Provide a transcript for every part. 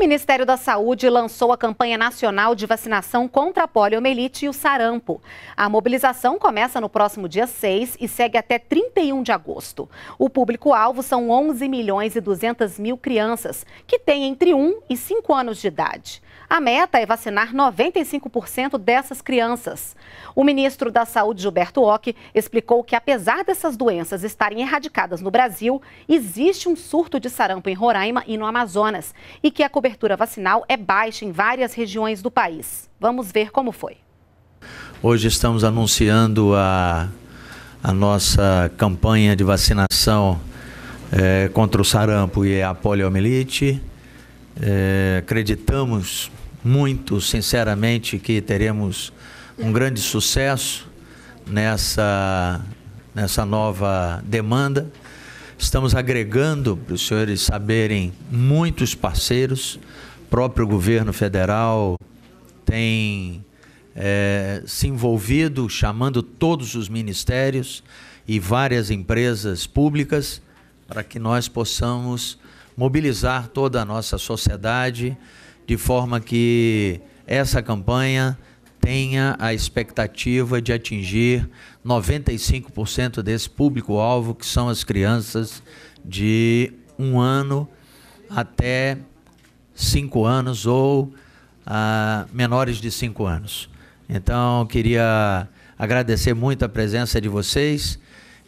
Ministério da Saúde lançou a campanha nacional de vacinação contra a poliomielite e o sarampo. A mobilização começa no próximo dia 6 e segue até 31 de agosto. O público-alvo são 11 milhões e 200 mil crianças, que têm entre 1 e 5 anos de idade. A meta é vacinar 95% dessas crianças. O ministro da Saúde, Gilberto Ock, explicou que, apesar dessas doenças estarem erradicadas no Brasil, existe um surto de sarampo em Roraima e no Amazonas e que a cobertura vacinal é baixa em várias regiões do país. Vamos ver como foi. Hoje estamos anunciando a, a nossa campanha de vacinação é, contra o sarampo e a poliomielite. É, acreditamos muito sinceramente que teremos um grande sucesso nessa, nessa nova demanda. Estamos agregando, para os senhores saberem, muitos parceiros. O próprio governo federal tem é, se envolvido, chamando todos os ministérios e várias empresas públicas para que nós possamos mobilizar toda a nossa sociedade de forma que essa campanha tenha a expectativa de atingir 95% desse público-alvo, que são as crianças de um ano até cinco anos ou ah, menores de cinco anos. Então, queria agradecer muito a presença de vocês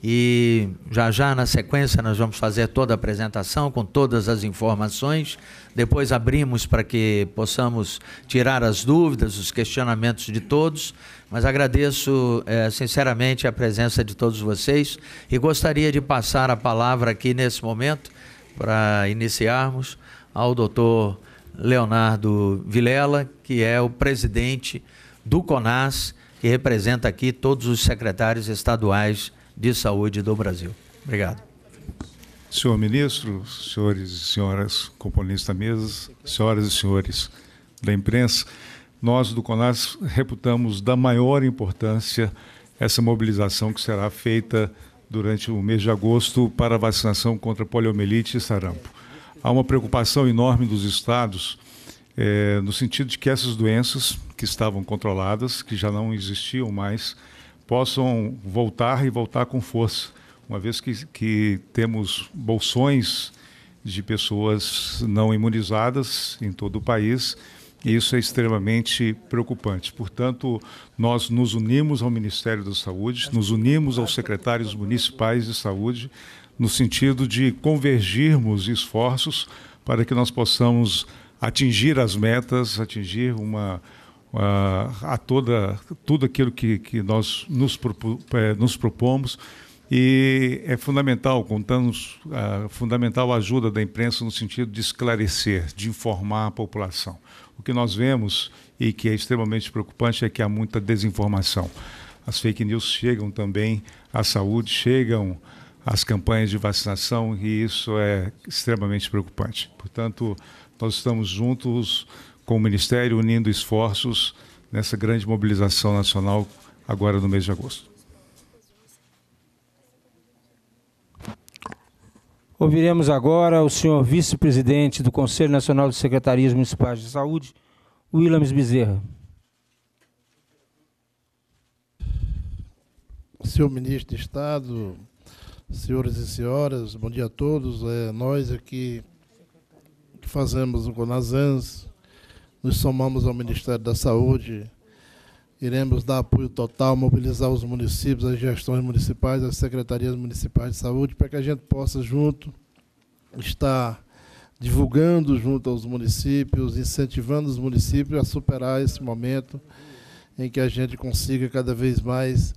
e já já na sequência nós vamos fazer toda a apresentação com todas as informações. Depois abrimos para que possamos tirar as dúvidas, os questionamentos de todos. Mas agradeço é, sinceramente a presença de todos vocês e gostaria de passar a palavra aqui nesse momento para iniciarmos ao doutor Leonardo Vilela, que é o presidente do CONAS, que representa aqui todos os secretários estaduais de Saúde do Brasil. Obrigado. Senhor ministro, senhores e senhoras componentes da mesa, senhoras e senhores da imprensa, nós do CONAS reputamos da maior importância essa mobilização que será feita durante o mês de agosto para a vacinação contra poliomielite e sarampo. Há uma preocupação enorme dos estados é, no sentido de que essas doenças que estavam controladas, que já não existiam mais, possam voltar e voltar com força, uma vez que, que temos bolsões de pessoas não imunizadas em todo o país. E isso é extremamente preocupante. Portanto, nós nos unimos ao Ministério da Saúde, nos unimos aos secretários municipais de saúde, no sentido de convergirmos esforços para que nós possamos atingir as metas, atingir uma a toda, tudo aquilo que, que nós nos, eh, nos propomos. E é fundamental, contamos, uh, fundamental a ajuda da imprensa no sentido de esclarecer, de informar a população. O que nós vemos e que é extremamente preocupante é que há muita desinformação. As fake news chegam também à saúde, chegam às campanhas de vacinação e isso é extremamente preocupante. Portanto, nós estamos juntos com o Ministério, unindo esforços nessa grande mobilização nacional agora no mês de agosto. Ouviremos agora o senhor vice-presidente do Conselho Nacional de Secretarias Municipais de Saúde, Williams Bezerra. Senhor ministro de Estado, senhores e senhoras, bom dia a todos. É nós aqui que fazemos o CONASANS, nos somamos ao Ministério da Saúde. Iremos dar apoio total, mobilizar os municípios, as gestões municipais, as secretarias municipais de saúde, para que a gente possa, junto, estar divulgando junto aos municípios, incentivando os municípios a superar esse momento em que a gente consiga cada vez mais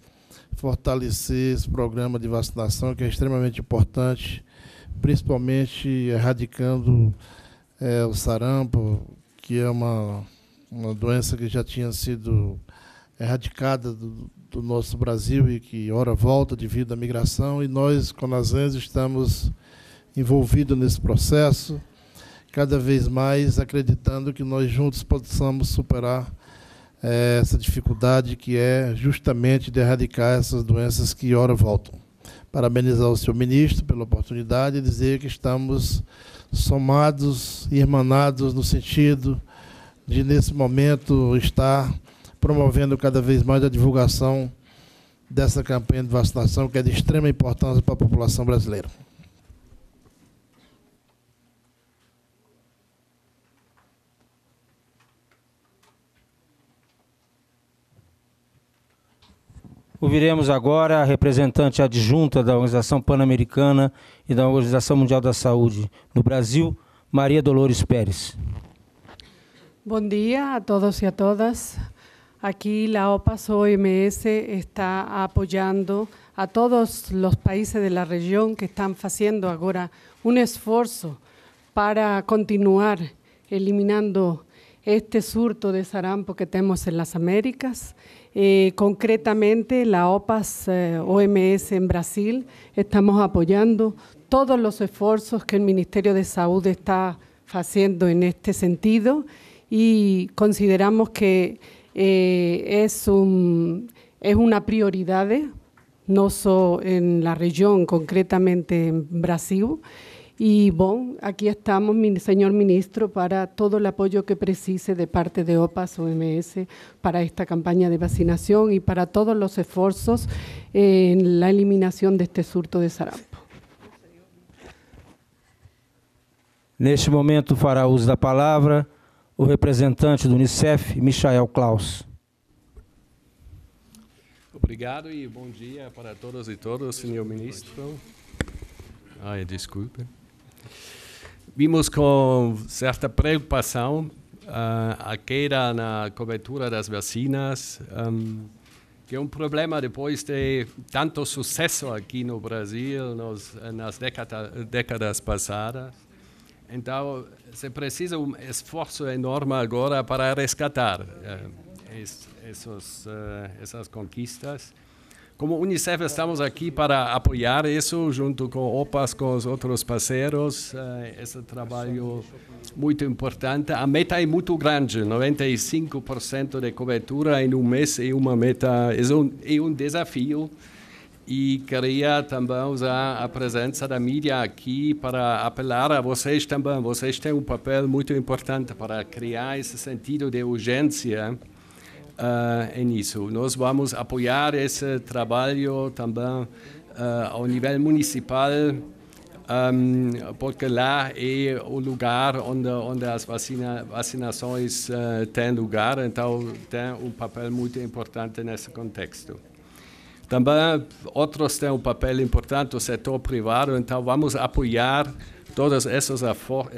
fortalecer esse programa de vacinação, que é extremamente importante, principalmente erradicando é, o sarampo, que é uma, uma doença que já tinha sido erradicada do, do nosso Brasil e que ora volta devido à migração, e nós, conazens, estamos envolvidos nesse processo, cada vez mais acreditando que nós juntos possamos superar eh, essa dificuldade que é justamente de erradicar essas doenças que ora voltam parabenizar o senhor ministro pela oportunidade e dizer que estamos somados e irmanados no sentido de, nesse momento, estar promovendo cada vez mais a divulgação dessa campanha de vacinação, que é de extrema importância para a população brasileira. Ouviremos agora a representante adjunta da Organização Pan-Americana e da Organização Mundial da Saúde no Brasil, Maria Dolores Pérez. Bom dia a todos e a todas. Aqui, a OPAS OMS está apoiando a todos os países da região que estão fazendo agora um esforço para continuar eliminando este surto de sarampo que temos nas Américas Eh, concretamente, la OPAS eh, OMS en Brasil, estamos apoyando todos los esfuerzos que el Ministerio de Salud está haciendo en este sentido y consideramos que eh, es una prioridad, no solo en la región, concretamente en Brasil. Y bueno, aquí estamos, señor ministro, para todo el apoyo que precise de parte de OPAS OMS para esta campaña de vacinación y para todos los esfuerzos en la eliminación de este surto de sarampo. Neste momento fará uso la palabra, el representante de Unicef, Michael Klaus. Obrigado y e bom dia para e todos y todas, señor ministro. Ay, desculpe. Vimos com certa preocupação uh, ah, a queda na cobertura das vacinas, um, que é um problema depois de tanto sucesso aqui no Brasil nos, nas década, décadas passadas. Então, se precisa um esforço enorme agora para resgatar uh, esses, uh, essas conquistas. Como Unicef, estamos aqui para apoiar isso junto com OPAS, com os outros parceiros. Eh, esse trabalho muito importante. A meta é muito grande, 95% de cobertura em um mês é uma meta, é um, é um desafio. E queria também usar a presença da mídia aqui para apelar a vocês também. Vocês têm um papel muito importante para criar esse sentido de urgência uh, eh, nisso. Nós vamos apoiar esse trabalho também uh, eh, ao nível municipal, um, porque lá é o lugar onde, onde as vacina, vacinações uh, eh, têm lugar, então tem um papel muito importante nesse contexto. Também outros têm um papel importante, o setor privado, então vamos apoiar todos esses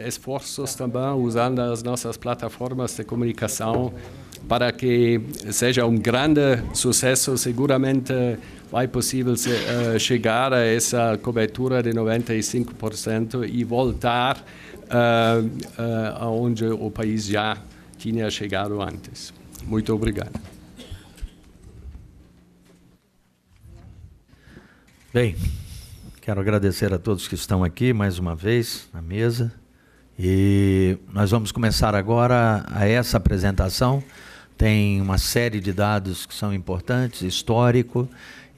esforços também usando as nossas plataformas de comunicação para que seja um grande sucesso, seguramente vai possível uh, chegar a essa cobertura de 95% e voltar uh, uh, aonde o país já tinha chegado antes. Muito obrigado. Bem, quero agradecer a todos que estão aqui mais uma vez na mesa. E nós vamos começar agora a essa apresentação tem uma série de dados que são importantes, histórico,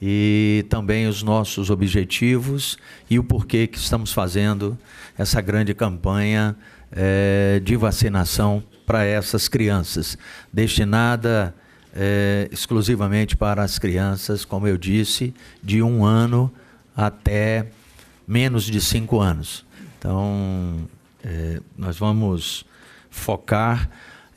e também os nossos objetivos e o porquê que estamos fazendo essa grande campanha é, de vacinação para essas crianças, destinada é, exclusivamente para as crianças, como eu disse, de um ano até menos de cinco anos. Então, é, nós vamos focar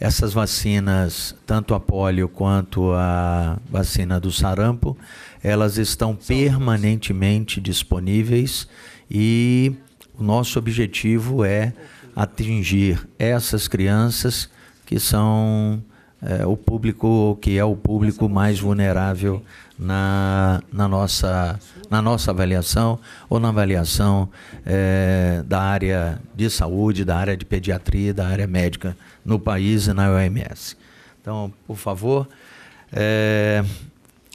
essas vacinas, tanto a polio quanto a vacina do sarampo, elas estão permanentemente disponíveis e o nosso objetivo é atingir essas crianças que são é, o público que é o público mais vulnerável na, na, nossa, na nossa avaliação ou na avaliação é, da área de saúde, da área de pediatria, da área médica no país e na OMS. Então, por favor, é,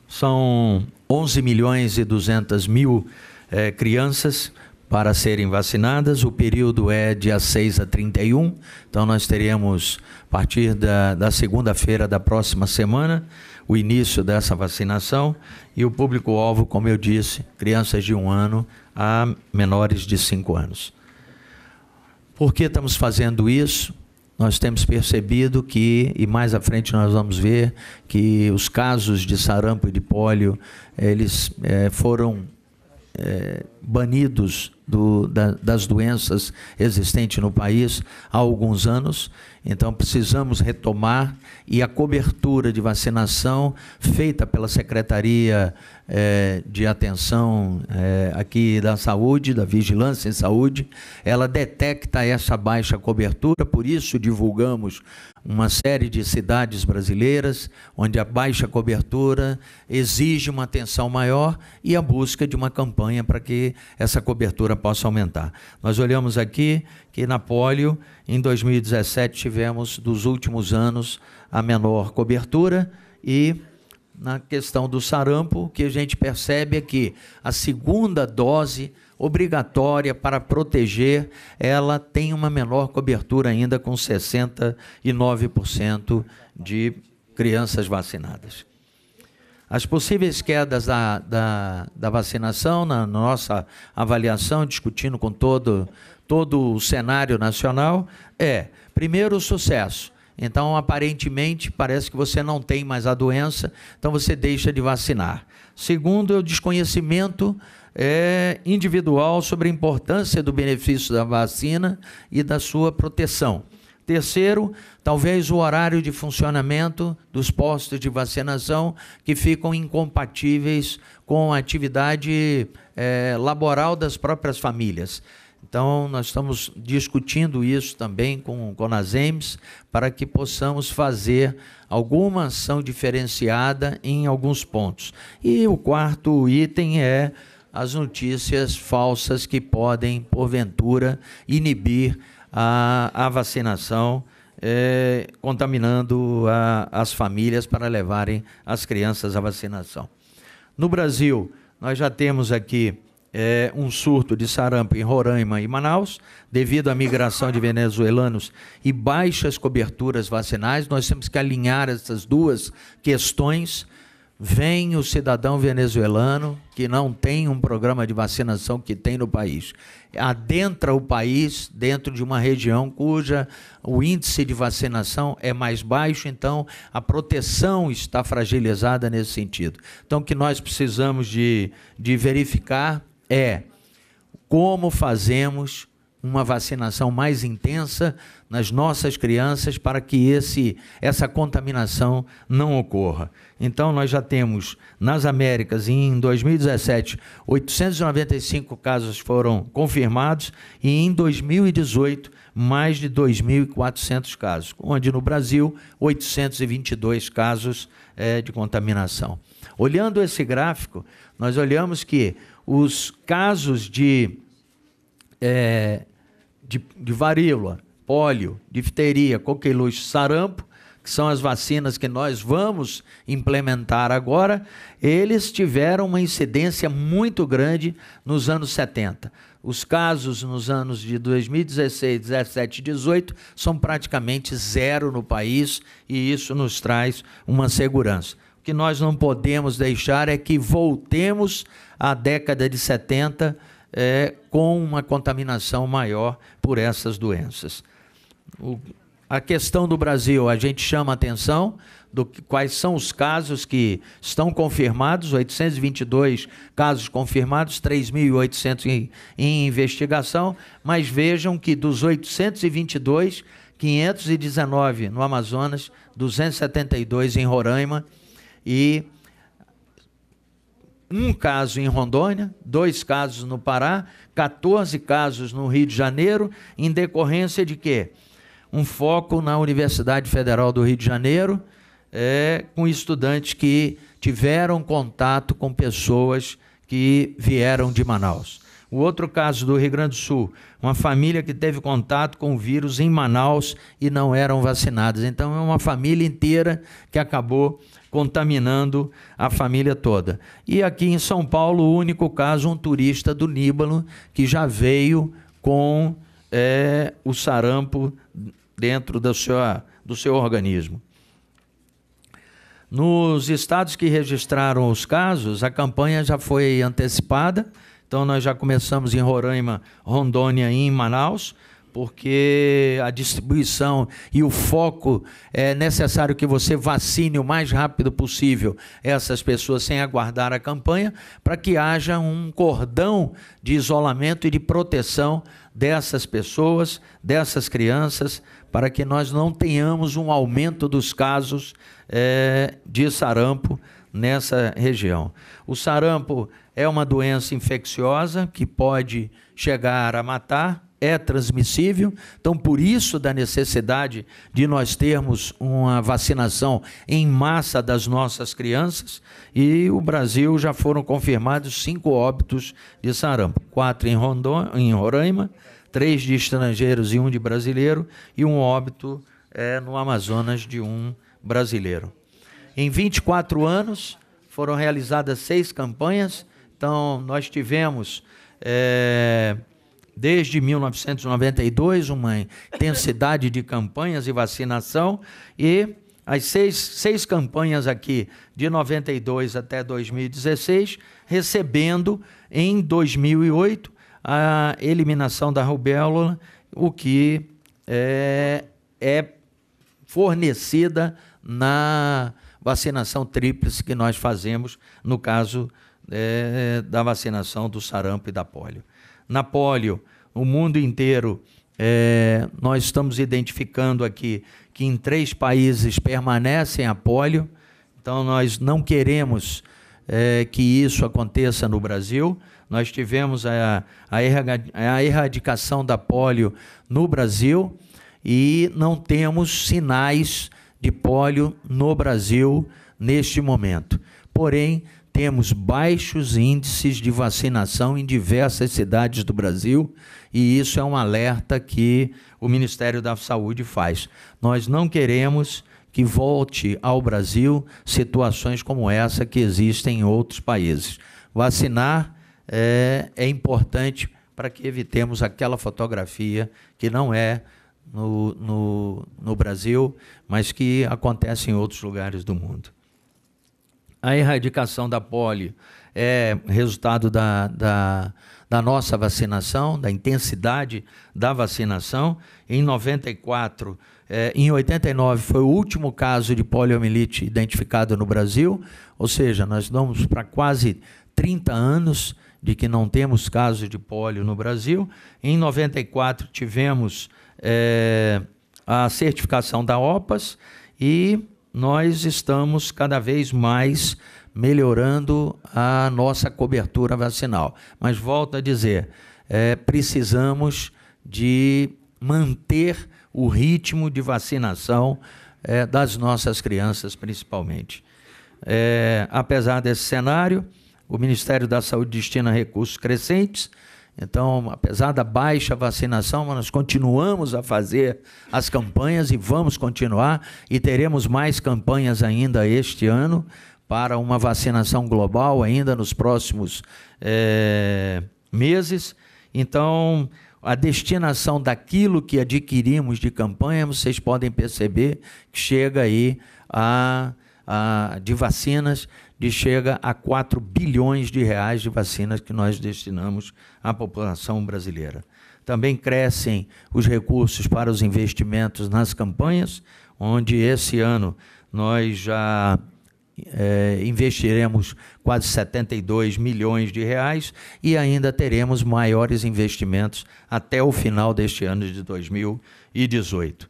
são 11 milhões e 200 mil é, crianças para serem vacinadas. O período é dia 6 a 31, então nós teremos, a partir da, da segunda-feira da próxima semana, o início dessa vacinação. E o público-alvo, como eu disse, crianças de um ano a menores de cinco anos. Por que estamos fazendo isso? nós temos percebido que, e mais à frente nós vamos ver, que os casos de sarampo e de pólio, eles é, foram é, banidos do, da, das doenças existentes no país há alguns anos. Então, precisamos retomar e a cobertura de vacinação feita pela Secretaria eh, de Atenção eh, aqui da Saúde, da Vigilância em Saúde, ela detecta essa baixa cobertura, por isso divulgamos uma série de cidades brasileiras onde a baixa cobertura exige uma atenção maior e a busca de uma campanha para que essa cobertura possa aumentar. Nós olhamos aqui que na polio, em 2017, tivemos dos últimos anos a menor cobertura e na questão do sarampo, o que a gente percebe é que a segunda dose obrigatória para proteger, ela tem uma menor cobertura ainda com 69% de crianças vacinadas. As possíveis quedas da, da, da vacinação, na nossa avaliação, discutindo com todo, todo o cenário nacional, é, primeiro, o sucesso. Então, aparentemente, parece que você não tem mais a doença, então você deixa de vacinar. Segundo, é o desconhecimento é, individual sobre a importância do benefício da vacina e da sua proteção. Terceiro, talvez o horário de funcionamento dos postos de vacinação que ficam incompatíveis com a atividade é, laboral das próprias famílias. Então, nós estamos discutindo isso também com, o as para que possamos fazer alguma ação diferenciada em alguns pontos. E o quarto item é as notícias falsas que podem, porventura, inibir a, a vacinação, é, contaminando a, as famílias para levarem as crianças à vacinação. No Brasil, nós já temos aqui é, um surto de sarampo em Roraima e Manaus, devido à migração de venezuelanos e baixas coberturas vacinais. Nós temos que alinhar essas duas questões. Vem o cidadão venezuelano que não tem um programa de vacinação que tem no país adentra o país dentro de uma região cuja o índice de vacinação é mais baixo, então a proteção está fragilizada nesse sentido. Então, o que nós precisamos de, de verificar é como fazemos uma vacinação mais intensa nas nossas crianças para que esse, essa contaminação não ocorra. Então, nós já temos nas Américas, em 2017, 895 casos foram confirmados e em 2018, mais de 2.400 casos, onde no Brasil, 822 casos é, de contaminação. Olhando esse gráfico, nós olhamos que os casos de é, de, de varíola, pólio, difteria, coqueluche, sarampo, que são as vacinas que nós vamos implementar agora, eles tiveram uma incidência muito grande nos anos 70. Os casos nos anos de 2016, 17 e 18 são praticamente zero no país e isso nos traz uma segurança. O que nós não podemos deixar é que voltemos à década de 70 é, com uma contaminação maior por essas doenças. O, a questão do Brasil, a gente chama atenção do que, quais são os casos que estão confirmados, 822 casos confirmados, 3.800 em, em investigação, mas vejam que dos 822, 519 no Amazonas, 272 em Roraima e um caso em Rondônia, dois casos no Pará, 14 casos no Rio de Janeiro, em decorrência de quê? Um foco na Universidade Federal do Rio de Janeiro, é, com estudantes que tiveram contato com pessoas que vieram de Manaus. O outro caso do Rio Grande do Sul, uma família que teve contato com o vírus em Manaus e não eram vacinadas. Então é uma família inteira que acabou contaminando a família toda. E aqui em São Paulo, o único caso, um turista do Líbano que já veio com é, o sarampo dentro do seu, do seu organismo. Nos estados que registraram os casos, a campanha já foi antecipada, então nós já começamos em Roraima, Rondônia e em Manaus porque a distribuição e o foco é necessário que você vacine o mais rápido possível essas pessoas sem aguardar a campanha, para que haja um cordão de isolamento e de proteção dessas pessoas, dessas crianças, para que nós não tenhamos um aumento dos casos é, de sarampo nessa região. O sarampo é uma doença infecciosa que pode chegar a matar é transmissível, então por isso da necessidade de nós termos uma vacinação em massa das nossas crianças e o Brasil já foram confirmados cinco óbitos de sarampo, quatro em, Rondon, em Roraima, três de estrangeiros e um de brasileiro e um óbito é, no Amazonas de um brasileiro. Em 24 anos foram realizadas seis campanhas, então nós tivemos é, desde 1992, uma intensidade de campanhas e vacinação, e as seis, seis campanhas aqui, de 92 até 2016, recebendo em 2008 a eliminação da rubéola, o que é, é fornecida na vacinação tríplice que nós fazemos, no caso é, da vacinação do sarampo e da polio na polio, o mundo inteiro. É, nós estamos identificando aqui que em três países permanecem a polio, então nós não queremos é, que isso aconteça no Brasil. Nós tivemos a, a erradicação da polio no Brasil e não temos sinais de polio no Brasil neste momento. Porém, temos baixos índices de vacinação em diversas cidades do Brasil e isso é um alerta que o Ministério da Saúde faz. Nós não queremos que volte ao Brasil situações como essa que existem em outros países. Vacinar é, é importante para que evitemos aquela fotografia que não é no, no, no Brasil, mas que acontece em outros lugares do mundo a erradicação da polio é resultado da, da, da, nossa vacinação, da intensidade da vacinação. Em 94, é, em 89 foi o último caso de poliomielite identificado no Brasil, ou seja, nós damos para quase 30 anos de que não temos caso de polio no Brasil. Em 94 tivemos é, a certificação da OPAS e nós estamos cada vez mais melhorando a nossa cobertura vacinal. Mas volto a dizer, é, precisamos de manter o ritmo de vacinação é, das nossas crianças, principalmente. É, apesar desse cenário, o Ministério da Saúde destina recursos crescentes então, apesar da baixa vacinação, nós continuamos a fazer as campanhas e vamos continuar e teremos mais campanhas ainda este ano para uma vacinação global ainda nos próximos é, meses. Então, a destinação daquilo que adquirimos de campanha, vocês podem perceber que chega aí a, a de vacinas de chega a 4 bilhões de reais de vacinas que nós destinamos à população brasileira. Também crescem os recursos para os investimentos nas campanhas, onde esse ano nós já é, investiremos quase 72 milhões de reais e ainda teremos maiores investimentos até o final deste ano de 2018.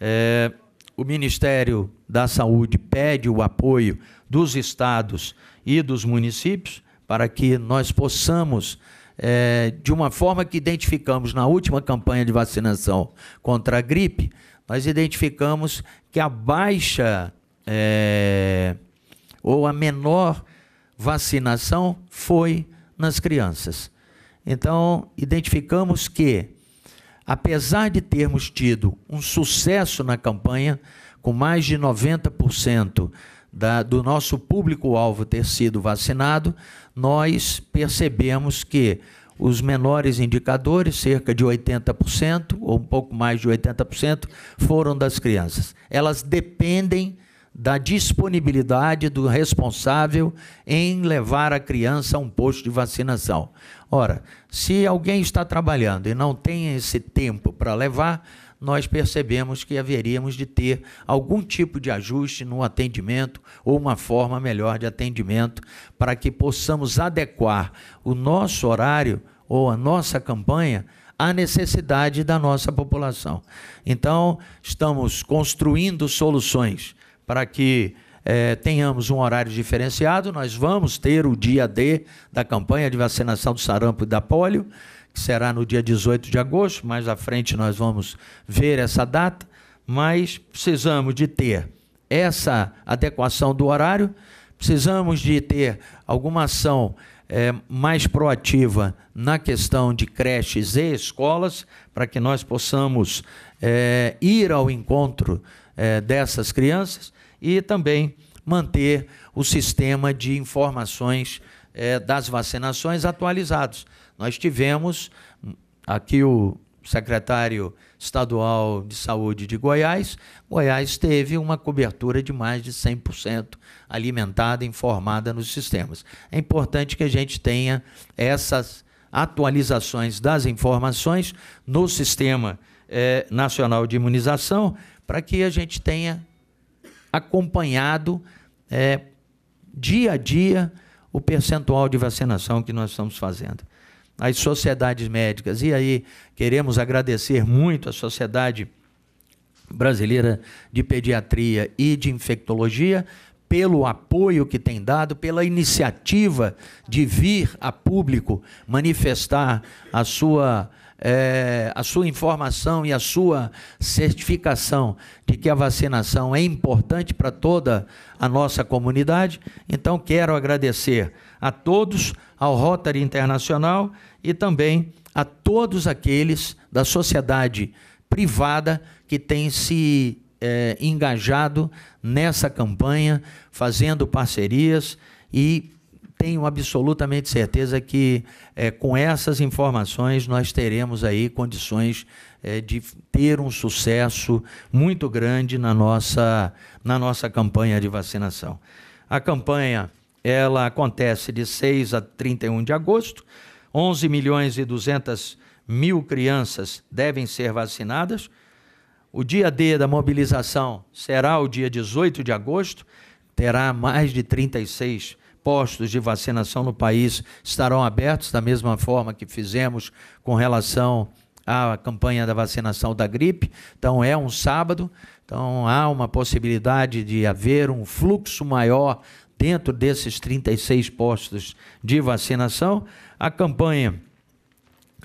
É, o Ministério da Saúde pede o apoio dos estados e dos municípios, para que nós possamos, é, de uma forma que identificamos na última campanha de vacinação contra a gripe, nós identificamos que a baixa é, ou a menor vacinação foi nas crianças. Então, identificamos que, apesar de termos tido um sucesso na campanha, com mais de 90% da, do nosso público-alvo ter sido vacinado, nós percebemos que os menores indicadores, cerca de 80%, ou um pouco mais de 80%, foram das crianças. Elas dependem da disponibilidade do responsável em levar a criança a um posto de vacinação. Ora, se alguém está trabalhando e não tem esse tempo para levar, nós percebemos que haveríamos de ter algum tipo de ajuste no atendimento ou uma forma melhor de atendimento para que possamos adequar o nosso horário ou a nossa campanha à necessidade da nossa população. Então, estamos construindo soluções para que é, tenhamos um horário diferenciado. Nós vamos ter o dia D da campanha de vacinação do sarampo e da polio será no dia 18 de agosto, mais à frente nós vamos ver essa data, mas precisamos de ter essa adequação do horário, precisamos de ter alguma ação é, mais proativa na questão de creches e escolas, para que nós possamos é, ir ao encontro é, dessas crianças e também manter o sistema de informações é, das vacinações atualizados nós tivemos aqui o secretário estadual de saúde de Goiás, Goiás teve uma cobertura de mais de 100% alimentada informada nos sistemas. É importante que a gente tenha essas atualizações das informações no Sistema eh, Nacional de Imunização para que a gente tenha acompanhado eh, dia a dia o percentual de vacinação que nós estamos fazendo as sociedades médicas. E aí queremos agradecer muito à Sociedade Brasileira de Pediatria e de Infectologia pelo apoio que tem dado, pela iniciativa de vir a público manifestar a sua é, a sua informação e a sua certificação de que a vacinação é importante para toda a nossa comunidade. Então, quero agradecer a todos, ao Rotary Internacional e também a todos aqueles da sociedade privada que têm se é, engajado nessa campanha, fazendo parcerias e tenho absolutamente certeza que é, com essas informações nós teremos aí condições é, de ter um sucesso muito grande na nossa, na nossa campanha de vacinação. A campanha ela acontece de 6 a 31 de agosto. 11 milhões e 200 mil crianças devem ser vacinadas. O dia D da mobilização será o dia 18 de agosto. Terá mais de 36 milhões postos de vacinação no país estarão abertos, da mesma forma que fizemos com relação à campanha da vacinação da gripe. Então, é um sábado, então há uma possibilidade de haver um fluxo maior dentro desses 36 postos de vacinação. A campanha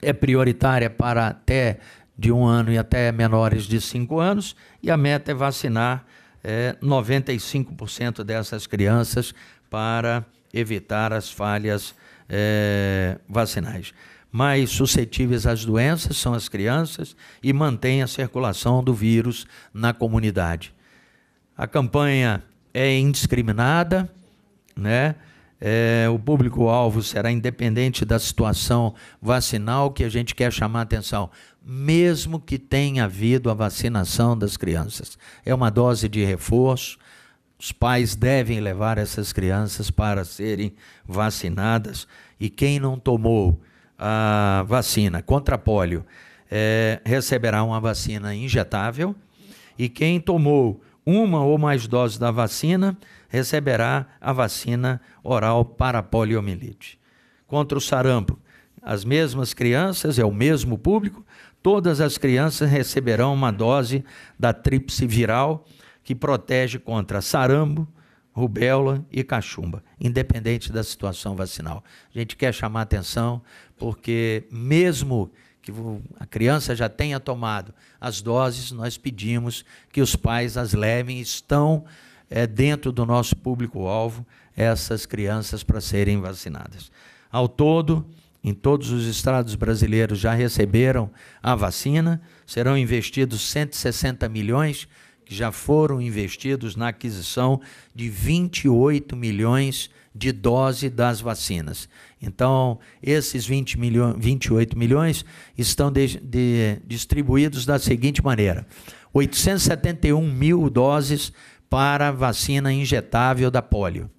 é prioritária para até de um ano e até menores de cinco anos, e a meta é vacinar é, eh, 95% dessas crianças para evitar as falhas é, vacinais. Mais suscetíveis às doenças são as crianças e mantém a circulação do vírus na comunidade. A campanha é indiscriminada, né? É, o público-alvo será independente da situação vacinal que a gente quer chamar a atenção, mesmo que tenha havido a vacinação das crianças. É uma dose de reforço, os pais devem levar essas crianças para serem vacinadas e quem não tomou a vacina contra pólio é, receberá uma vacina injetável e quem tomou uma ou mais doses da vacina receberá a vacina oral para poliomielite. Contra o sarampo, as mesmas crianças, é o mesmo público, todas as crianças receberão uma dose da tríplice viral que protege contra sarambo, rubéola e cachumba, independente da situação vacinal. A gente quer chamar atenção porque mesmo que a criança já tenha tomado as doses, nós pedimos que os pais as levem, estão é, dentro do nosso público-alvo essas crianças para serem vacinadas. Ao todo, em todos os estados brasileiros já receberam a vacina, serão investidos 160 milhões que já foram investidos na aquisição de 28 milhões de doses das vacinas. Então, esses 20 milho 28 milhões estão de, de, distribuídos da seguinte maneira: 871 mil doses para vacina injetável da polio,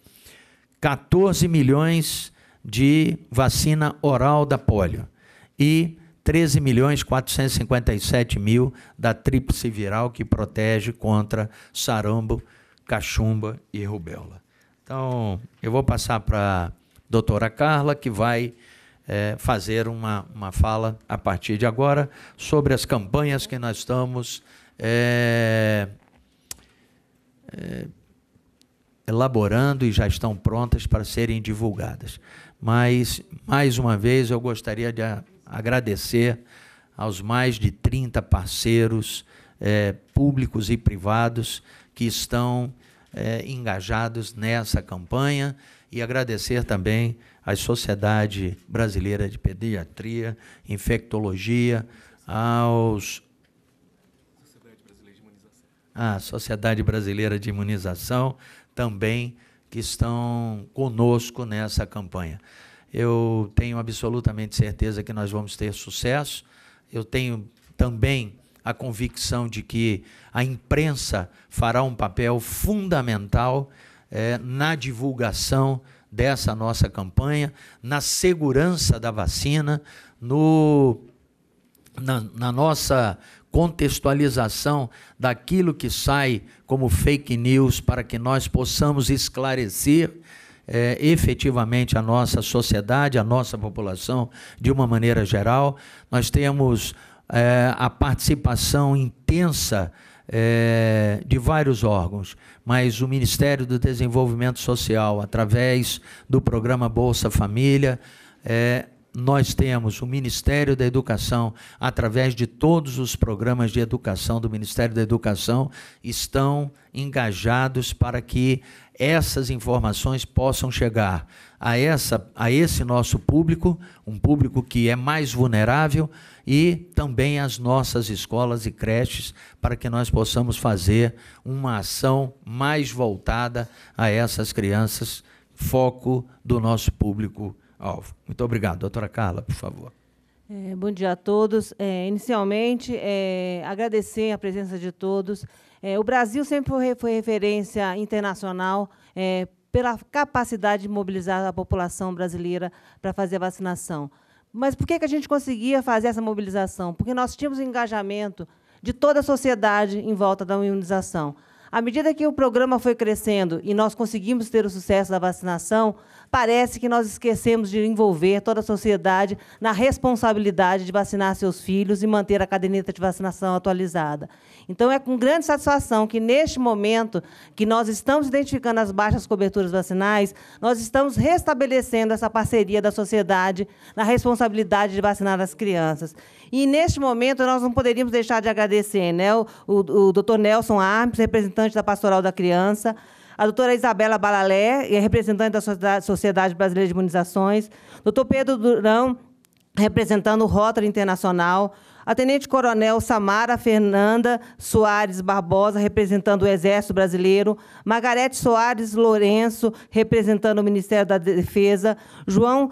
14 milhões de vacina oral da polio e 13 milhões 457 mil da tríplice viral que protege contra sarambo, cachumba e rubéola. Então, eu vou passar para a doutora Carla, que vai é, fazer uma, uma fala a partir de agora sobre as campanhas que nós estamos é, é, elaborando e já estão prontas para serem divulgadas. Mas, mais uma vez, eu gostaria de agradecer aos mais de 30 parceiros é, públicos e privados que estão é, engajados nessa campanha e agradecer também à Sociedade Brasileira de Pediatria, Infectologia, aos a ah, Sociedade Brasileira de Imunização também que estão conosco nessa campanha. Eu tenho absolutamente certeza que nós vamos ter sucesso. Eu tenho também a convicção de que a imprensa fará um papel fundamental é, na divulgação dessa nossa campanha, na segurança da vacina, no, na, na nossa contextualização daquilo que sai como fake news para que nós possamos esclarecer é, efetivamente a nossa sociedade, a nossa população de uma maneira geral. Nós temos é, a participação intensa é, de vários órgãos, mas o Ministério do Desenvolvimento Social, através do programa Bolsa Família, é, nós temos o Ministério da Educação, através de todos os programas de educação do Ministério da Educação, estão engajados para que essas informações possam chegar a, essa, a esse nosso público, um público que é mais vulnerável, e também às nossas escolas e creches, para que nós possamos fazer uma ação mais voltada a essas crianças, foco do nosso público alvo. Muito obrigado. Doutora Carla, por favor. É, bom dia a todos. É, inicialmente, é, agradecer a presença de todos. É, o Brasil sempre foi referência internacional é, pela capacidade de mobilizar a população brasileira para fazer a vacinação. Mas por que, que a gente conseguia fazer essa mobilização? Porque nós tínhamos o engajamento de toda a sociedade em volta da imunização. À medida que o programa foi crescendo e nós conseguimos ter o sucesso da vacinação, Parece que nós esquecemos de envolver toda a sociedade na responsabilidade de vacinar seus filhos e manter a caderneta de vacinação atualizada. Então, é com grande satisfação que, neste momento, que nós estamos identificando as baixas coberturas vacinais, nós estamos restabelecendo essa parceria da sociedade na responsabilidade de vacinar as crianças. E, neste momento, nós não poderíamos deixar de agradecer né, o, o, o doutor Nelson Armes, representante da Pastoral da Criança, a doutora Isabela Balalé, é representante da Sociedade Brasileira de Imunizações, doutor Pedro Durão, representando o Rotary Internacional, a tenente-coronel Samara Fernanda Soares Barbosa, representando o Exército Brasileiro, Margarete Soares Lourenço, representando o Ministério da Defesa, João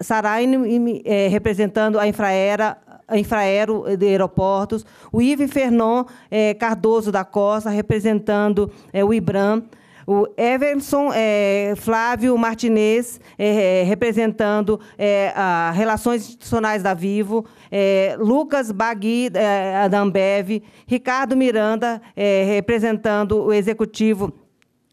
Saraine, é, representando a Infraera, Infraero de Aeroportos, o Ive Fernon é, Cardoso da Costa, representando o IBRAM, o Everson é, Flávio Martinez, é, é, representando é, a Relações Institucionais da Vivo, é, Lucas Bagui, é, da Ambev, Ricardo Miranda, é, representando o Executivo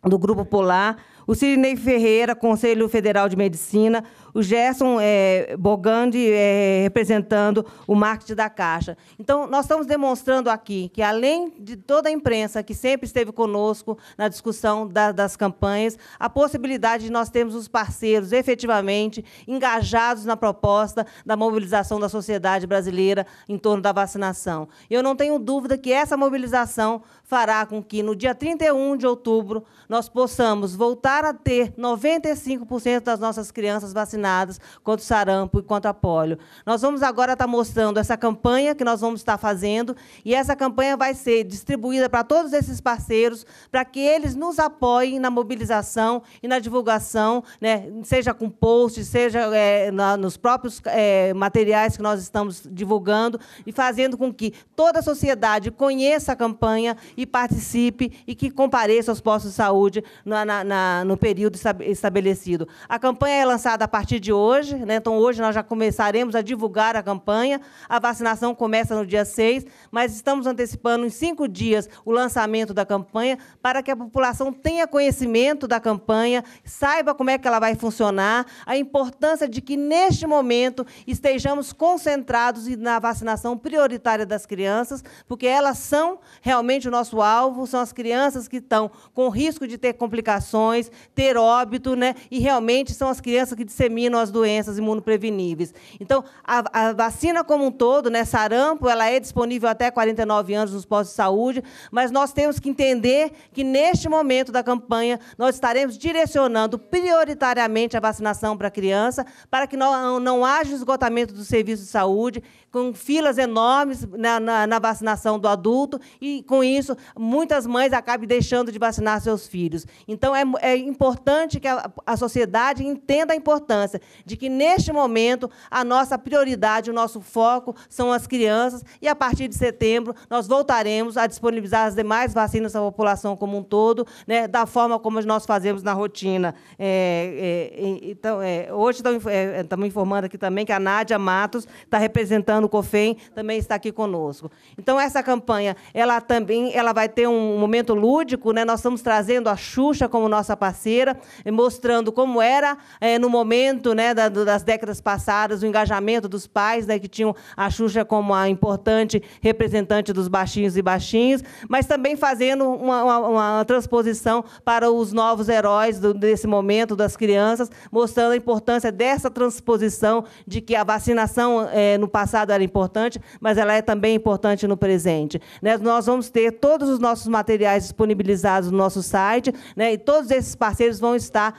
do Grupo Polar, o Sirinei Ferreira, Conselho Federal de Medicina, o Gerson é, Bogandi é, representando o marketing da Caixa. Então, nós estamos demonstrando aqui que, além de toda a imprensa que sempre esteve conosco na discussão da, das campanhas, a possibilidade de nós termos os parceiros efetivamente engajados na proposta da mobilização da sociedade brasileira em torno da vacinação. Eu não tenho dúvida que essa mobilização fará com que, no dia 31 de outubro, nós possamos voltar a ter 95% das nossas crianças vacinadas vacinadas contra o sarampo e contra a polio. Nós vamos agora estar tá mostrando essa campanha que nós vamos estar tá fazendo e essa campanha vai ser distribuída para todos esses parceiros para que eles nos apoiem na mobilização e na divulgação, né, seja com posts, seja é, na, nos próprios é, materiais que nós estamos divulgando e fazendo com que toda a sociedade conheça a campanha e participe e que compareça aos postos de saúde na, na, no período estabelecido. A campanha é lançada a partir partir de hoje. Né? Então, hoje nós já começaremos a divulgar a campanha. A vacinação começa no dia 6, mas estamos antecipando em cinco dias o lançamento da campanha para que a população tenha conhecimento da campanha, saiba como é que ela vai funcionar, a importância de que, neste momento, estejamos concentrados na vacinação prioritária das crianças, porque elas são realmente o nosso alvo, são as crianças que estão com risco de ter complicações, ter óbito, né? e realmente são as crianças que disseminam eliminam as doenças imunopreveníveis. Então, a, a vacina como um todo, né, sarampo, ela é disponível até 49 anos nos postos de saúde, mas nós temos que entender que neste momento da campanha nós estaremos direcionando prioritariamente a vacinação para a criança, para que não, não haja esgotamento do serviço de saúde, com filas enormes na, na, na, vacinação do adulto, e com isso, muitas mães acabam deixando de vacinar seus filhos. Então, é, é importante que a, a sociedade entenda a importância de que, neste momento, a nossa prioridade, o nosso foco são as crianças, e a partir de setembro, nós voltaremos a disponibilizar as demais vacinas à população como um todo, né, da forma como nós fazemos na rotina. É, é, então, é, hoje é, estamos informando aqui também que a Nádia Matos está representando no Cofem também está aqui conosco. Então essa campanha, ela também, ela vai ter um momento lúdico, né? Nós estamos trazendo a Xuxa como nossa parceira, eh, mostrando como era é, no momento, né, da, das décadas passadas, o engajamento dos pais, né, que tinham a Xuxa como a importante representante dos baixinhos e baixinhos, mas também fazendo uma, uma, uma transposição para os novos heróis do, desse momento das crianças, mostrando a importância dessa transposição de que a vacinação é, no passado passado era é importante, mas ela é também importante no presente. Né? Nós vamos ter todos os nossos materiais disponibilizados no nosso site, né? e todos esses parceiros vão estar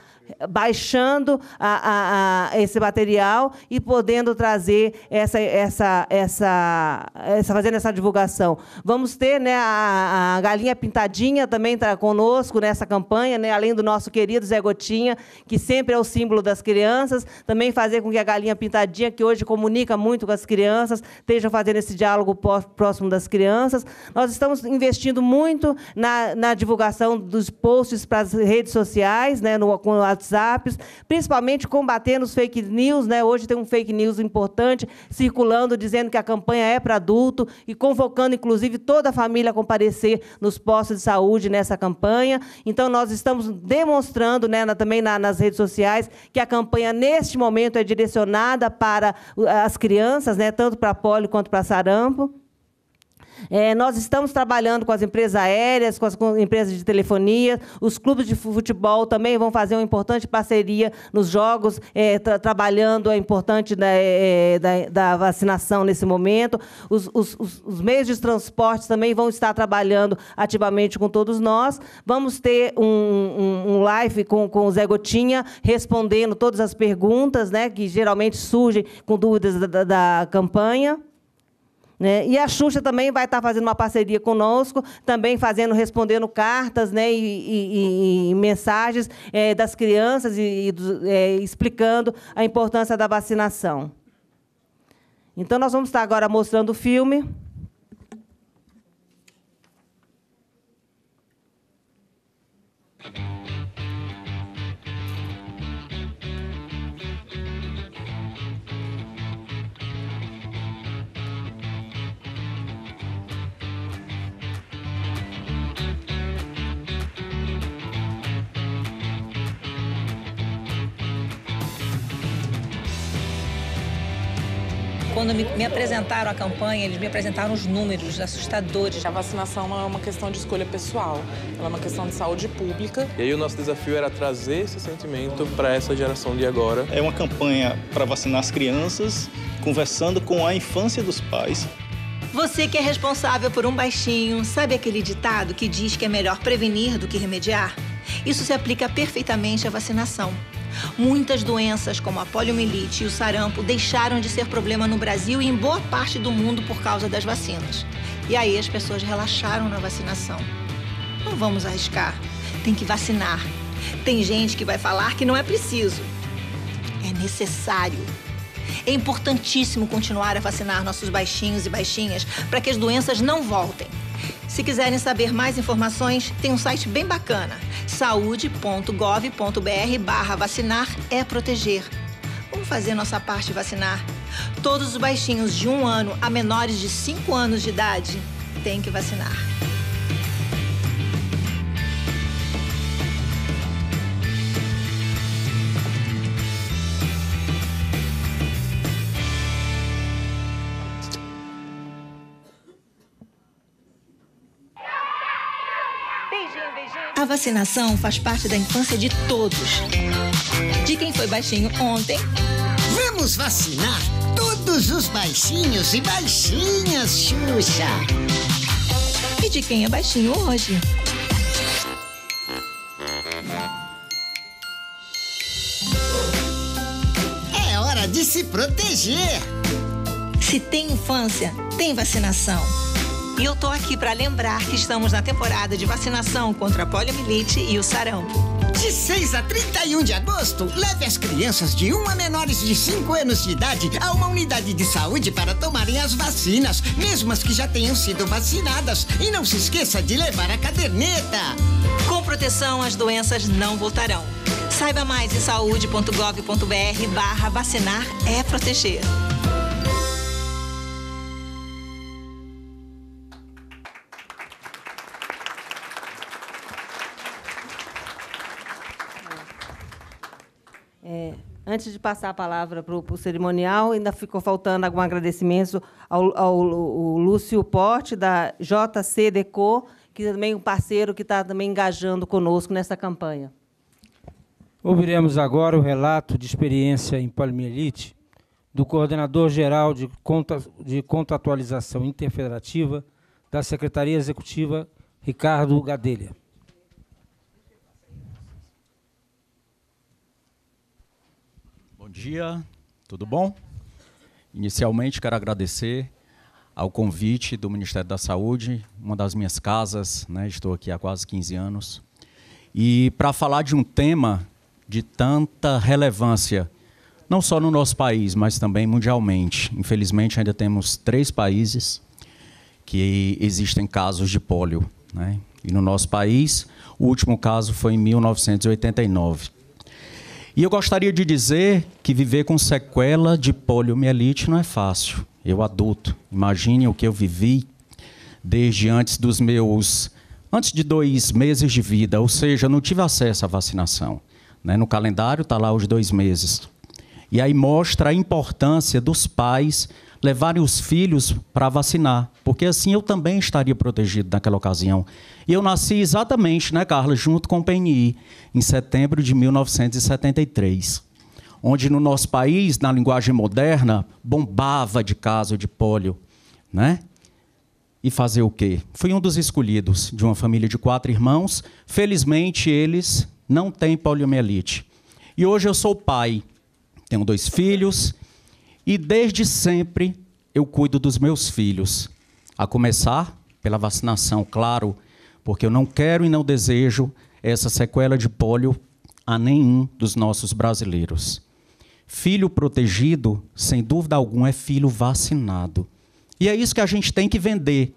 baixando a, a, a esse material e podendo trazer essa, essa, essa, essa fazendo essa divulgação. Vamos ter né, a, a galinha pintadinha também está conosco nessa campanha, né, além do nosso querido Zé Gotinha, que sempre é o símbolo das crianças, também fazer com que a galinha pintadinha, que hoje comunica muito com as crianças, esteja fazendo esse diálogo próximo das crianças. Nós estamos investindo muito na, na divulgação dos posts para as redes sociais, né, no, com a WhatsApps, principalmente combatendo os fake news. Né? Hoje tem um fake news importante circulando, dizendo que a campanha é para adulto e convocando, inclusive, toda a família a comparecer nos postos de saúde nessa campanha. Então, nós estamos demonstrando né, também nas redes sociais que a campanha, neste momento, é direcionada para as crianças, né, tanto para polio quanto para sarampo. É, nós estamos trabalhando com as empresas aéreas, com as com empresas de telefonia, os clubes de futebol também vão fazer uma importante parceria nos jogos, é, tra trabalhando a importante da, né, é, é, da, da, vacinação nesse momento. Os, os, os, os meios de transporte também vão estar trabalhando ativamente com todos nós. Vamos ter um, um, um live com, com o Zé Gotinha, respondendo todas as perguntas né, que geralmente surgem com dúvidas da, da, da campanha. Né? E a Xuxa também vai estar tá fazendo uma parceria conosco, também fazendo, respondendo cartas né? e, e, e mensagens é, das crianças e, e é, explicando a importância da vacinação. Então, nós vamos estar agora mostrando o filme. Quando me, me apresentaram a campanha, eles me apresentaram os números assustadores. A vacinação não é, é uma questão de escolha pessoal, ela é uma questão de saúde pública. E aí o nosso desafio era trazer esse sentimento para essa geração de agora. É uma campanha para vacinar as crianças, conversando com a infância dos pais. Você que é responsável por um baixinho, sabe aquele ditado que diz que é melhor prevenir do que remediar? Isso se aplica perfeitamente à vacinação. Muitas doenças, como a poliomielite e o sarampo, deixaram de ser problema no Brasil e em boa parte do mundo por causa das vacinas. E aí as pessoas relaxaram na vacinação. Não vamos arriscar. Tem que vacinar. Tem gente que vai falar que não é preciso. É necessário. É importantíssimo continuar a vacinar nossos baixinhos e baixinhas para que as doenças não voltem. Se quiserem saber mais informações, tem um site bem bacana: saude.gov.br/barra vacinar é proteger. Vamos fazer nossa parte vacinar. Todos os baixinhos de um ano a menores de 5 anos de idade têm que vacinar. vacinação faz parte da infância de todos. De quem foi baixinho ontem. Vamos vacinar todos os baixinhos e baixinhas, Xuxa. E de quem é baixinho hoje. É hora de se proteger. Se tem infância, tem vacinação. E eu tô aqui para lembrar que estamos na temporada de vacinação contra a poliomielite e o sarampo. De 6 a 31 de agosto, leve as crianças de 1 a menores de 5 anos de idade a uma unidade de saúde para tomarem as vacinas, mesmo as que já tenham sido vacinadas. E não se esqueça de levar a caderneta. Com proteção, as doenças não voltarão. Saiba mais em saúde.gov.br barra vacinar é proteger. Antes de passar a palavra para o cerimonial, ainda ficou faltando algum agradecimento ao, ao, ao Lúcio Porte, da JC Deco, que é também é um parceiro que está também engajando conosco nessa campanha. Ouviremos agora o relato de experiência em poliomielite do coordenador-geral de, conta, de contratualização interfederativa da Secretaria Executiva, Ricardo Gadelha. Bom dia, tudo bom? Inicialmente quero agradecer ao convite do Ministério da Saúde, uma das minhas casas, né? estou aqui há quase 15 anos. E para falar de um tema de tanta relevância, não só no nosso país, mas também mundialmente. Infelizmente, ainda temos três países que existem casos de pólio. Né? E no nosso país, o último caso foi em 1989. E eu gostaria de dizer que viver com sequela de poliomielite não é fácil. Eu adulto, imagine o que eu vivi desde antes dos meus antes de dois meses de vida, ou seja, não tive acesso à vacinação. Né? No calendário está lá os dois meses. E aí mostra a importância dos pais levarem os filhos para vacinar, porque assim eu também estaria protegido naquela ocasião. E eu nasci exatamente, né, Carla, junto com o PNI, em setembro de 1973, onde no nosso país, na linguagem moderna, bombava de caso de pólio, né? E fazer o quê? Fui um dos escolhidos de uma família de quatro irmãos. Felizmente, eles não têm poliomielite. E hoje eu sou pai. Tenho dois filhos e desde sempre eu cuido dos meus filhos, a começar pela vacinação, claro, porque eu não quero e não desejo essa sequela de pólio a nenhum dos nossos brasileiros. Filho protegido, sem dúvida alguma, é filho vacinado. E é isso que a gente tem que vender,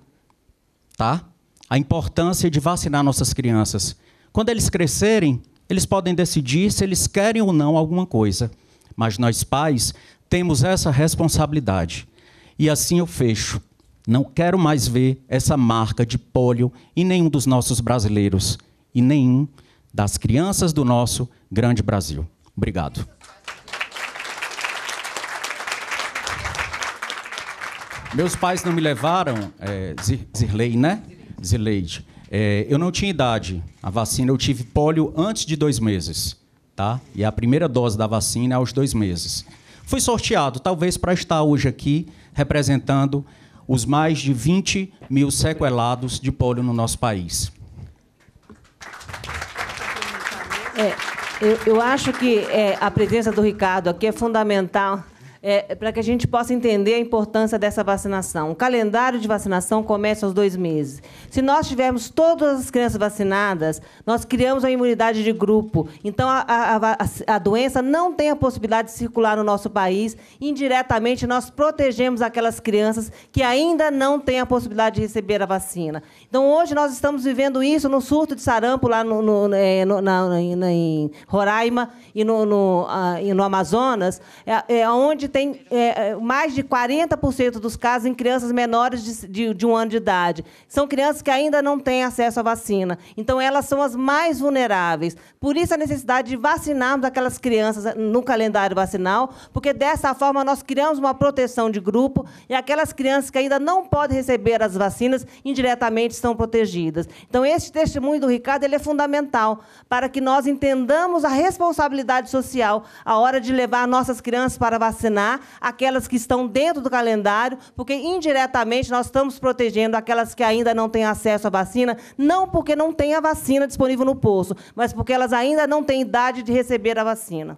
tá? A importância de vacinar nossas crianças. Quando eles crescerem, eles podem decidir se eles querem ou não alguma coisa. Mas nós pais temos essa responsabilidade. E assim eu fecho. Não quero mais ver essa marca de pólio em nenhum dos nossos brasileiros e nenhum das crianças do nosso grande Brasil. Obrigado. Meus pais não me levaram, é, né? Zirleide. É, eu não tinha idade. A vacina eu tive pólio antes de dois meses, tá? E a primeira dose da vacina é aos dois meses. Fui sorteado, talvez, para estar hoje aqui representando os mais de 20 mil sequelados de polio no nosso país. É, eu, eu, acho que é, a presença do Ricardo aqui é fundamental é, para que a gente possa entender a importância dessa vacinação. O calendário de vacinação começa aos dois meses. Se nós tivermos todas as crianças vacinadas, nós criamos a imunidade de grupo. Então, a, a, a doença não tem a possibilidade de circular no nosso país. Indiretamente, nós protegemos aquelas crianças que ainda não têm a possibilidade de receber a vacina. Então, hoje, nós estamos vivendo isso no surto de sarampo lá no, no, é, no, na, na, em Roraima e no, no, a, ah, e no Amazonas, é, é onde tem é, é, mais de 40% dos casos em crianças menores de, de, de, um ano de idade. São crianças que ainda não têm acesso à vacina. Então, elas são as mais vulneráveis. Por isso, a necessidade de vacinarmos aquelas crianças no calendário vacinal, porque dessa forma nós criamos uma proteção de grupo e aquelas crianças que ainda não podem receber as vacinas indiretamente são protegidas. Então, esse testemunho do Ricardo ele é fundamental para que nós entendamos a responsabilidade social a hora de levar nossas crianças para vacinar aquelas que estão dentro do calendário, porque indiretamente nós estamos protegendo aquelas que ainda não têm acesso à vacina, não porque não tem a vacina disponível no poço, mas porque elas ainda não têm idade de receber a vacina.